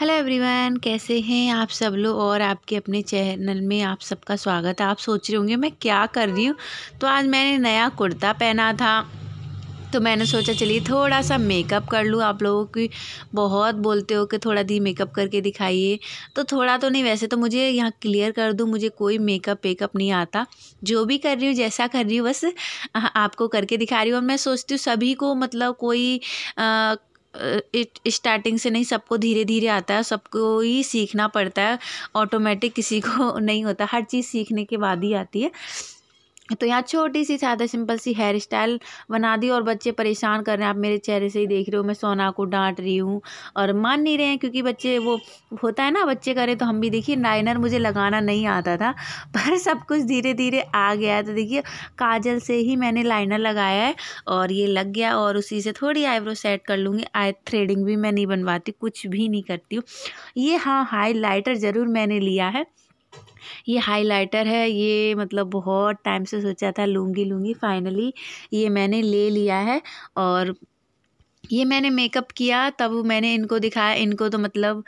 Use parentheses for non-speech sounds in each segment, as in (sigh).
hello everyone कैसे हैं आप सब लोग और आपके अपने चैनल में आप सबका स्वागत है आप सोच रहे होंगे मैं क्या कर रही हूँ तो आज मैंने नया कुर्ता पहना था तो मैंने सोचा चलिए थोड़ा सा मेकअप कर लूँ आप लोगों की बहुत बोलते हो कि थोड़ा दी मेकअप करके दिखाइए तो थोड़ा तो नहीं वैसे तो मुझे यहाँ क्लियर कर दूँ मुझे कोई मेकअप वेकअप नहीं आता जो भी कर रही हूँ जैसा कर रही हूँ बस आपको करके दिखा रही हूँ और मैं सोचती हूँ सभी को मतलब कोई आ, स्टार्टिंग से नहीं सबको धीरे धीरे आता है सबको ही सीखना पड़ता है ऑटोमेटिक किसी को (laughs) नहीं होता हर चीज़ सीखने के बाद ही आती है तो यहाँ छोटी सी सादा सिंपल सी हेयर स्टाइल बना दी और बच्चे परेशान कर रहे हैं आप मेरे चेहरे से ही देख रहे हो मैं सोना को डांट रही हूँ और मान नहीं रहे हैं क्योंकि बच्चे वो होता है ना बच्चे करें तो हम भी देखिए लाइनर मुझे लगाना नहीं आता था पर सब कुछ धीरे धीरे आ गया तो देखिए काजल से ही मैंने लाइनर लगाया है और ये लग गया और उसी से थोड़ी आईब्रो सेट कर लूँगी आई थ्रेडिंग भी मैं नहीं बनवाती कुछ भी नहीं करती हूँ ये हाँ हाई ज़रूर मैंने लिया है ये हाइलाइटर है ये मतलब बहुत टाइम से सोचा था लूँगी लूँगी फाइनली ये मैंने ले लिया है और ये मैंने मेकअप किया तब मैंने इनको दिखाया इनको तो मतलब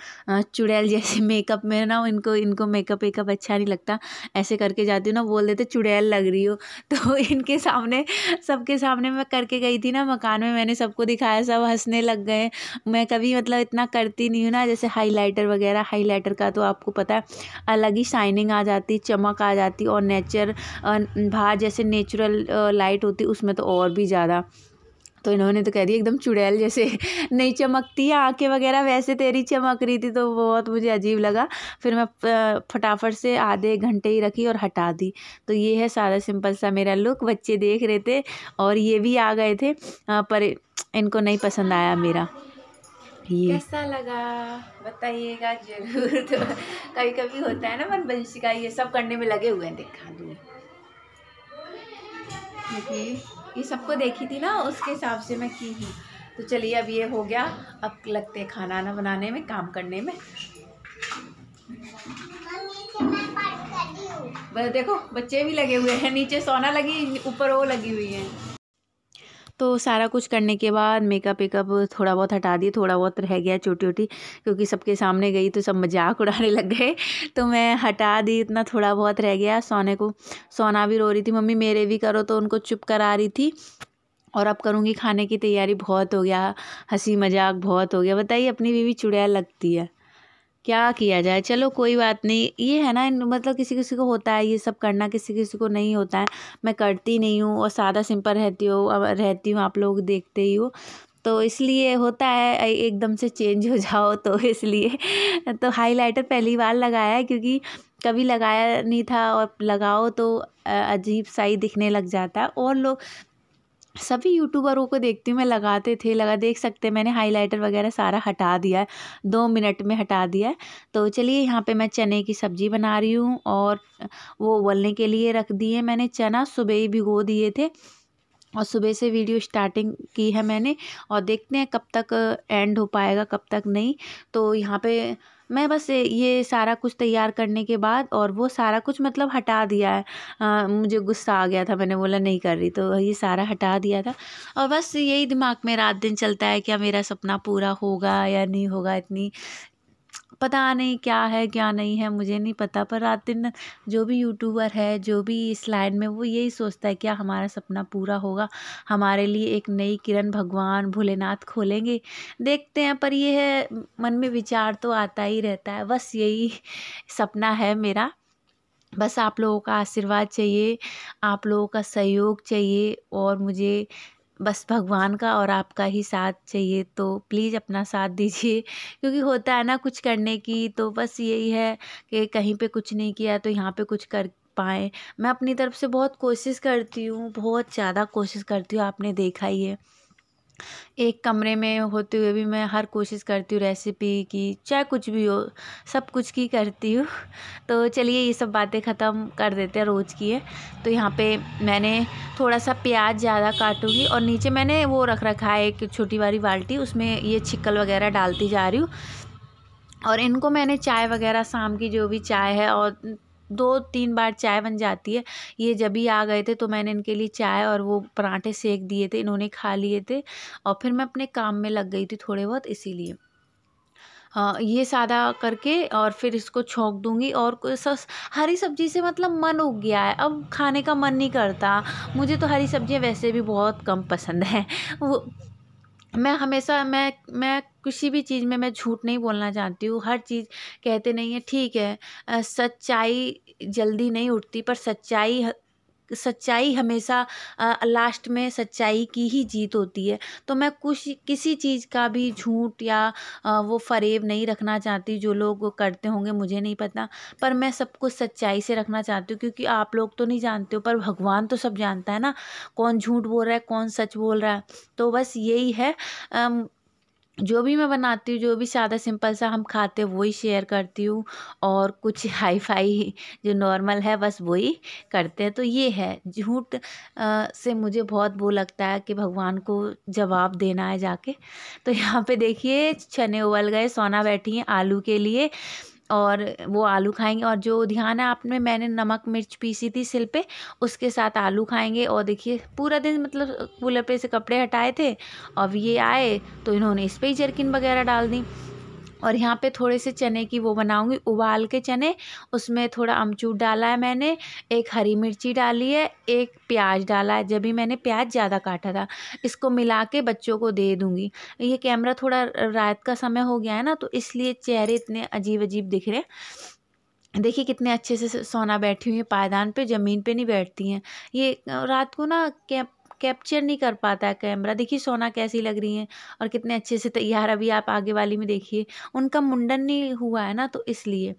चुड़ैल जैसे मेकअप में ना इनको इनको मेकअप वेकअप अच्छा नहीं लगता ऐसे करके जाती हूँ ना बोल देते चुड़ैल लग रही हो (laughs) तो इनके सामने सबके सामने मैं करके गई थी ना मकान में मैंने सबको दिखाया सब हंसने लग गए मैं कभी मतलब इतना करती नहीं हूँ ना जैसे हाईलाइटर वगैरह हाईलाइटर का तो आपको पता है अलग ही शाइनिंग आ जाती चमक आ जाती और नेचर बाहर जैसे नेचुरल लाइट होती उसमें तो और भी ज़्यादा तो इन्होंने तो कह दिया एकदम चुड़ैल जैसे (laughs) नहीं चमकती है आँखें वगैरह वैसे तेरी चमक रही थी तो बहुत मुझे अजीब लगा फिर मैं फटाफट से आधे घंटे ही रखी और हटा दी तो ये है सारा सिंपल सा मेरा लुक बच्चे देख रहे थे और ये भी आ गए थे पर इनको नहीं पसंद आया मेरा ये कैसा लगा बताइएगा जरूर (laughs) तो कभी कभी होता है ना मन बंशी का ये सब करने में लगे हुए हैं दिखा दूँ ये सबको देखी थी ना उसके हिसाब से मैं की थी तो चलिए अब ये हो गया अब लगते हैं खाना ना बनाने में काम करने में देखो बच्चे भी लगे हुए हैं नीचे सोना लगी ऊपर वो लगी हुई है तो सारा कुछ करने के बाद मेकअप वेकअप थोड़ा बहुत हटा दिए थोड़ा बहुत रह गया छोटी छोटी क्योंकि सबके सामने गई तो सब मजाक उड़ाने लग गए तो मैं हटा दी इतना थोड़ा बहुत रह गया सोने को सोना भी रो रही थी मम्मी मेरे भी करो तो उनको चुप करा रही थी और अब करूँगी खाने की तैयारी बहुत हो गया हंसी मजाक बहुत हो गया बताइए अपनी बीवी चुड़ैल लगती है क्या किया जाए चलो कोई बात नहीं ये है ना मतलब किसी किसी को होता है ये सब करना किसी किसी को नहीं होता है मैं करती नहीं हूँ और सादा सिंपल रहती हो रहती हूँ आप लोग देखते ही हो तो इसलिए होता है एकदम से चेंज हो जाओ तो (laughs) इसलिए तो हाइलाइटर पहली बार लगाया है क्योंकि कभी लगाया नहीं था और लगाओ तो अजीब सा ही दिखने लग जाता है और लोग सभी यूट्यूबरों को देखती हूँ मैं लगाते थे लगा देख सकते हैं मैंने हाइलाइटर वगैरह सारा हटा दिया है दो मिनट में हटा दिया है तो चलिए यहाँ पे मैं चने की सब्ज़ी बना रही हूँ और वो उबलने के लिए रख दिए मैंने चना सुबह ही भिगो दिए थे और सुबह से वीडियो स्टार्टिंग की है मैंने और देखते हैं कब तक एंड हो पाएगा कब तक नहीं तो यहाँ पर मैं बस ये सारा कुछ तैयार करने के बाद और वो सारा कुछ मतलब हटा दिया है आ, मुझे गुस्सा आ गया था मैंने बोला नहीं कर रही तो ये सारा हटा दिया था और बस यही दिमाग में रात दिन चलता है क्या मेरा सपना पूरा होगा या नहीं होगा इतनी पता नहीं क्या है क्या नहीं है मुझे नहीं पता पर रात दिन जो भी यूट्यूबर है जो भी इस लाइन में वो यही सोचता है क्या हमारा सपना पूरा होगा हमारे लिए एक नई किरण भगवान भोलेनाथ खोलेंगे देखते हैं पर यह है मन में विचार तो आता ही रहता है बस यही सपना है मेरा बस आप लोगों का आशीर्वाद चाहिए आप लोगों का सहयोग चाहिए और मुझे बस भगवान का और आपका ही साथ चाहिए तो प्लीज़ अपना साथ दीजिए (laughs) क्योंकि होता है ना कुछ करने की तो बस यही है कि कहीं पे कुछ नहीं किया तो यहाँ पे कुछ कर पाएँ मैं अपनी तरफ से बहुत कोशिश करती हूँ बहुत ज़्यादा कोशिश करती हूँ आपने देखा ही है एक कमरे में होते हुए भी मैं हर कोशिश करती हूँ रेसिपी की चाहे कुछ भी हो सब कुछ की करती हूँ तो चलिए ये सब बातें ख़त्म कर देते हैं रोज़ की है तो यहाँ पे मैंने थोड़ा सा प्याज ज़्यादा काटूँगी और नीचे मैंने वो रख रखा है एक छोटी वाली बाल्टी उसमें ये छिक्कल वगैरह डालती जा रही हूँ और इनको मैंने चाय वगैरह शाम की जो भी चाय है और दो तीन बार चाय बन जाती है ये जब भी आ गए थे तो मैंने इनके लिए चाय और वो पराठे सेक दिए थे इन्होंने खा लिए थे और फिर मैं अपने काम में लग गई थी थोड़े बहुत इसीलिए ये सादा करके और फिर इसको छोंक दूंगी और सस, हरी सब्जी से मतलब मन उग गया है अब खाने का मन नहीं करता मुझे तो हरी सब्जियां वैसे भी बहुत कम पसंद है वो मैं हमेशा मैं मैं किसी भी चीज़ में मैं झूठ नहीं बोलना चाहती हूँ हर चीज़ कहते नहीं है ठीक है सच्चाई जल्दी नहीं उठती पर सच्चाई सच्चाई हमेशा लास्ट में सच्चाई की ही जीत होती है तो मैं कुछ किसी चीज़ का भी झूठ या वो फरेब नहीं रखना चाहती जो लोग करते होंगे मुझे नहीं पता पर मैं सब कुछ सच्चाई से रखना चाहती हूँ क्योंकि आप लोग तो नहीं जानते हो पर भगवान तो सब जानता है ना कौन झूठ बोल रहा है कौन सच बोल रहा है तो बस यही है जो भी मैं बनाती हूँ जो भी सादा सिंपल सा हम खाते हैं वही शेयर करती हूँ और कुछ (laughs) हाई फाई जो नॉर्मल है बस वही करते हैं तो ये है झूठ से मुझे बहुत वो लगता है कि भगवान को जवाब देना है जाके तो यहाँ पे देखिए चने उबल गए सोना बैठी हैं आलू के लिए और वो आलू खाएंगे और जो ध्यान है आपने मैंने नमक मिर्च पीसी थी सिल पे उसके साथ आलू खाएंगे और देखिए पूरा दिन मतलब कूलर पे से कपड़े हटाए थे अब ये आए तो इन्होंने इस पर ही जर्किन वगैरह डाल दी और यहाँ पे थोड़े से चने की वो बनाऊँगी उबाल के चने उसमें थोड़ा अमचूर डाला है मैंने एक हरी मिर्ची डाली है एक प्याज डाला है जब भी मैंने प्याज ज़्यादा काटा था इसको मिला के बच्चों को दे दूँगी ये कैमरा थोड़ा रात का समय हो गया है ना तो इसलिए चेहरे इतने अजीब अजीब दिख रहे हैं देखिए कितने अच्छे से सोना बैठी हुई है पायदान पे ज़मीन पे नहीं बैठती हैं ये रात को ना क्या कैप्चर नहीं कर पाता है कैमरा देखिए सोना कैसी लग रही है और कितने अच्छे से तैयार अभी आप आगे वाली में देखिए उनका मुंडन नहीं हुआ है ना तो इसलिए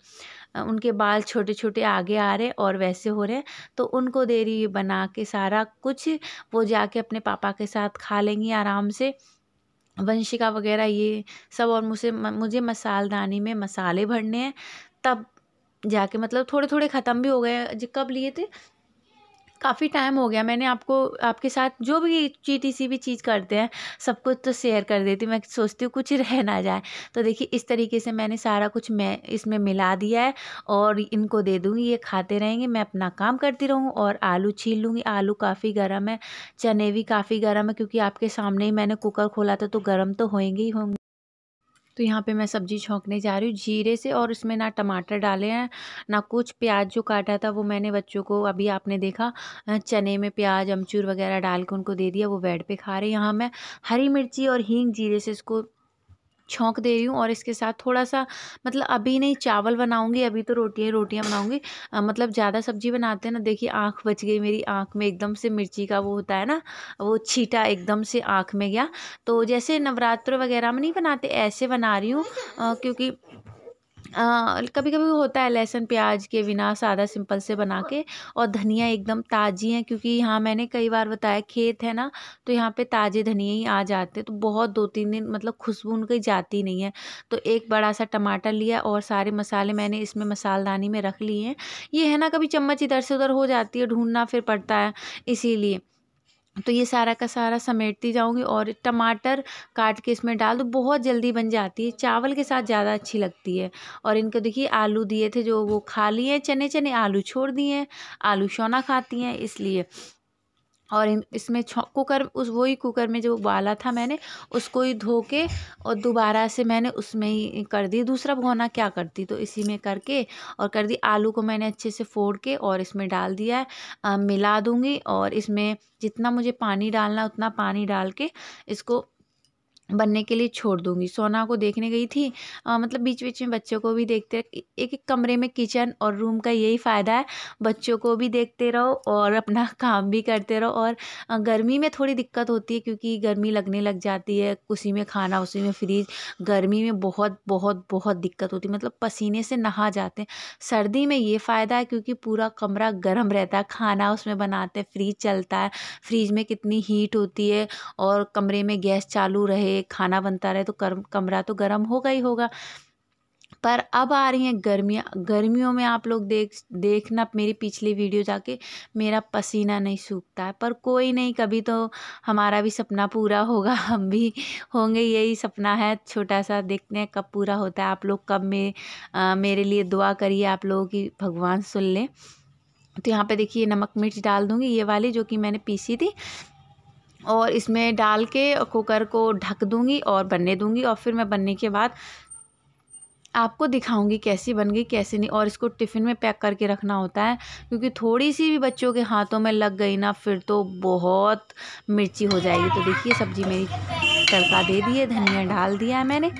उनके बाल छोटे छोटे आगे आ रहे और वैसे हो रहे हैं तो उनको दे रही है बना के सारा कुछ वो जाके अपने पापा के साथ खा लेंगी आराम से वंशिका वगैरह ये सब और मुझे मुझे मसालदानी में मसाले भरने हैं तब जाके मतलब थोड़े थोड़े ख़त्म भी हो गए जब कब लिए थे काफ़ी टाइम हो गया मैंने आपको आपके साथ जो भी जी सी भी चीज़ करते हैं सब कुछ तो शेयर कर देती मैं सोचती हूँ कुछ रह ना जाए तो देखिए इस तरीके से मैंने सारा कुछ मैं इसमें मिला दिया है और इनको दे दूँगी ये खाते रहेंगे मैं अपना काम करती रहूँ और आलू छील लूँगी आलू काफ़ी गर्म है चने भी काफ़ी गर्म है क्योंकि आपके सामने ही मैंने कुकर खोला था तो गर्म तो होंगे ही होंगे तो यहाँ पे मैं सब्ज़ी छोंकने जा रही हूँ जीरे से और इसमें ना टमाटर डाले हैं ना कुछ प्याज जो काटा था वो मैंने बच्चों को अभी आपने देखा चने में प्याज अमचूर वगैरह डाल के उनको दे दिया वो बेड पे खा रहे यहाँ मैं हरी मिर्ची और हींग जीरे से इसको छोंक दे रही हूँ और इसके साथ थोड़ा सा मतलब अभी नहीं चावल बनाऊँगी अभी तो रोटियाँ रोटियाँ बनाऊँगी मतलब ज़्यादा सब्जी बनाते हैं ना देखिए आँख बच गई मेरी आँख में एकदम से मिर्ची का वो होता है ना वो छीटा एकदम से आँख में गया तो जैसे नवरात्र वगैरह में नहीं बनाते ऐसे बना रही हूँ क्योंकि कभी कभी होता है लहसुन प्याज के बिना सादा सिंपल से बना के और धनिया एकदम ताज़ी है क्योंकि यहाँ मैंने कई बार बताया खेत है ना तो यहाँ पे ताज़े धनिया ही आ जाते तो बहुत दो तीन दिन मतलब खुशबू उनकी जाती नहीं है तो एक बड़ा सा टमाटर लिया और सारे मसाले मैंने इसमें मसालदानी में रख लिए हैं ये है ना कभी चम्मच इधर से उधर हो जाती है ढूंढना फिर पड़ता है इसीलिए तो ये सारा का सारा समेटती जाऊँगी और टमाटर काट के इसमें डाल दो बहुत जल्दी बन जाती है चावल के साथ ज़्यादा अच्छी लगती है और इनको देखिए आलू दिए थे जो वो खा लिए चने चने आलू छोड़ दिए आलू शोना खाती हैं इसलिए और इसमें कुकर उस वही कुकर में जो उबाला था मैंने उसको ही धो के और दोबारा से मैंने उसमें ही कर दी दूसरा भगोना क्या करती तो इसी में करके और कर दी आलू को मैंने अच्छे से फोड़ के और इसमें डाल दिया है मिला दूँगी और इसमें जितना मुझे पानी डालना उतना पानी डाल के इसको बनने के लिए छोड़ दूँगी सोना को देखने गई थी मतलब बीच बीच में बच्चों को भी देखते एक एक कमरे में किचन और रूम का यही फ़ायदा है बच्चों को भी देखते रहो और अपना (laughs) काम भी करते रहो और गर्मी में थोड़ी दिक्कत होती है क्योंकि गर्मी लगने लग जाती है उसी में खाना उसी में फ्रीज गर्मी में बहुत बहुत बहुत दिक्कत होती है मतलब पसीने से नहा जाते हैं सर्दी में ये फ़ायदा है क्योंकि पूरा कमरा गर्म रहता है खाना उसमें बनाते हैं फ्रीज चलता है फ्रिज में कितनी हीट होती है और कमरे में गैस चालू रहे खाना बनता रहे तो कमरा तो गर्म होगा ही होगा पर अब आ रही हैं गर्मियाँ गर्मियों में आप लोग देख देखना मेरी पिछली वीडियो जाके मेरा पसीना नहीं सूखता है पर कोई नहीं कभी तो हमारा भी सपना पूरा होगा हम भी होंगे यही सपना है छोटा सा देखते हैं कब पूरा होता है आप लोग कब में आ, मेरे लिए दुआ करिए आप लोगों की भगवान सुन लें तो यहाँ पे देखिए नमक मिर्च डाल दूँगी ये वाली जो कि मैंने पीसी थी और इसमें डाल के कुकर को ढक दूँगी और बनने दूंगी और फिर मैं बनने के बाद आपको दिखाऊंगी कैसी बन गई कैसे नहीं और इसको टिफ़िन में पैक करके रखना होता है क्योंकि थोड़ी सी भी बच्चों के हाथों में लग गई ना फिर तो बहुत मिर्ची हो जाएगी तो देखिए सब्ज़ी मेरी तड़का दे दी है धनिया डाल दिया है मैंने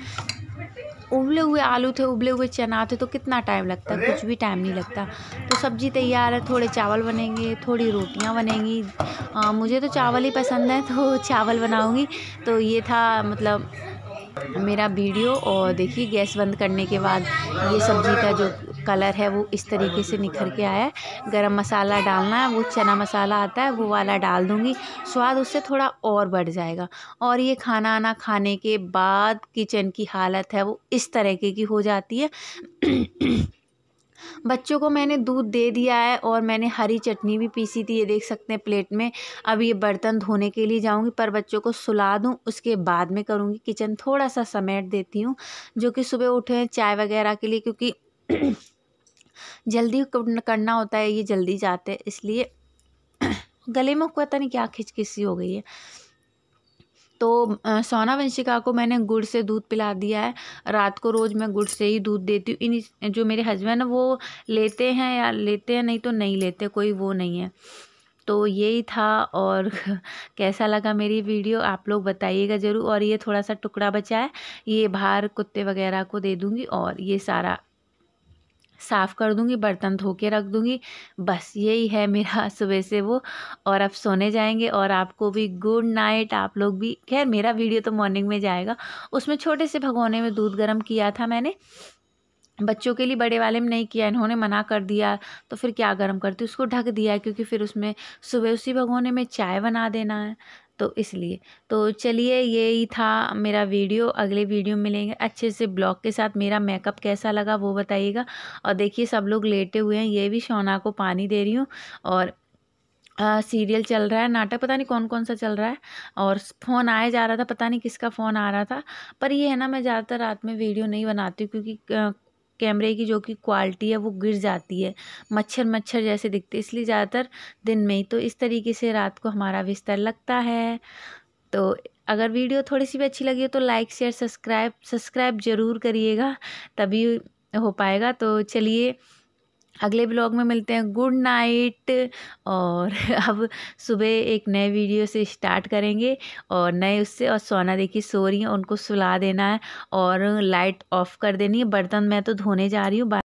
उबले हुए आलू थे उबले हुए चना थे तो कितना टाइम लगता है कुछ भी टाइम नहीं लगता तो सब्ज़ी तैयार है थोड़े चावल बनेंगे थोड़ी रोटियां बनेंगी आ, हाँ, मुझे तो चावल ही पसंद है तो चावल बनाऊँगी तो ये था मतलब मेरा वीडियो और देखिए गैस बंद करने के बाद ये सब्ज़ी का जो कलर है वो इस तरीके से निखर के आया है गरम मसाला डालना है वो चना मसाला आता है वो वाला डाल दूँगी स्वाद उससे थोड़ा और बढ़ जाएगा और ये खाना आना खाने के बाद किचन की हालत है वो इस तरीके की हो जाती है (coughs) बच्चों को मैंने दूध दे दिया है और मैंने हरी चटनी भी पीसी थी ये देख सकते हैं प्लेट में अब ये बर्तन धोने के लिए जाऊंगी पर बच्चों को सुला दूं उसके बाद में करूंगी किचन थोड़ा सा समेट देती हूँ जो कि सुबह उठे हैं चाय वगैरह के लिए क्योंकि जल्दी करना होता है ये जल्दी जाते हैं इसलिए (clears throat) गले में पता नहीं क्या खिचकिसी हो गई है तो सोना वंशिका को मैंने गुड़ से दूध पिला दिया है रात को रोज़ मैं गुड़ से ही दूध देती हूँ इन जो मेरे हस्बैंड वो लेते हैं या लेते हैं नहीं तो नहीं लेते कोई वो नहीं है तो यही था और (laughs) कैसा लगा मेरी वीडियो आप लोग बताइएगा ज़रूर और ये थोड़ा सा टुकड़ा बचा है ये बाहर कुत्ते वगैरह को दे दूँगी और ये सारा साफ़ कर दूँगी बर्तन धो के रख दूँगी बस यही है मेरा (laughs) सुबह से वो और अब सोने जाएंगे और आपको भी गुड नाइट आप लोग भी खैर मेरा वीडियो तो मॉर्निंग में जाएगा उसमें छोटे से भगोने में दूध गर्म किया था मैंने बच्चों के लिए बड़े वाले में नहीं किया इन्होंने मना कर दिया तो फिर क्या गर्म करती उसको ढक दिया क्योंकि फिर उसमें सुबह उसी भगोने में चाय बना देना है तो इसलिए तो चलिए यही था मेरा वीडियो अगले वीडियो मिलेंगे अच्छे से ब्लॉग के साथ मेरा मेकअप कैसा लगा वो बताइएगा और देखिए सब लोग लेटे हुए हैं ये भी शोना को पानी दे रही हूँ और सीरियल चल रहा है नाटक पता नहीं कौन कौन सा चल रहा है और फ़ोन आया जा रहा था पता नहीं किसका फ़ोन आ रहा था पर ये है ना मैं ज़्यादातर रात में वीडियो नहीं बनाती क्योंकि कैमरे की जो कि क्वालिटी है वो गिर जाती है मच्छर मच्छर जैसे दिखते इसलिए ज़्यादातर दिन में ही तो इस तरीके से रात को हमारा बिस्तर लगता है तो अगर वीडियो थोड़ी सी भी अच्छी लगी हो तो लाइक शेयर सब्सक्राइब सब्सक्राइब ज़रूर करिएगा तभी हो पाएगा तो चलिए अगले ब्लॉग में मिलते हैं गुड नाइट और (laughs) अब सुबह एक नए वीडियो से स्टार्ट करेंगे और नए उससे और सोना देखिए सो रही हैं उनको सुला देना है और लाइट ऑफ कर देनी है बर्तन मैं तो धोने जा रही हूँ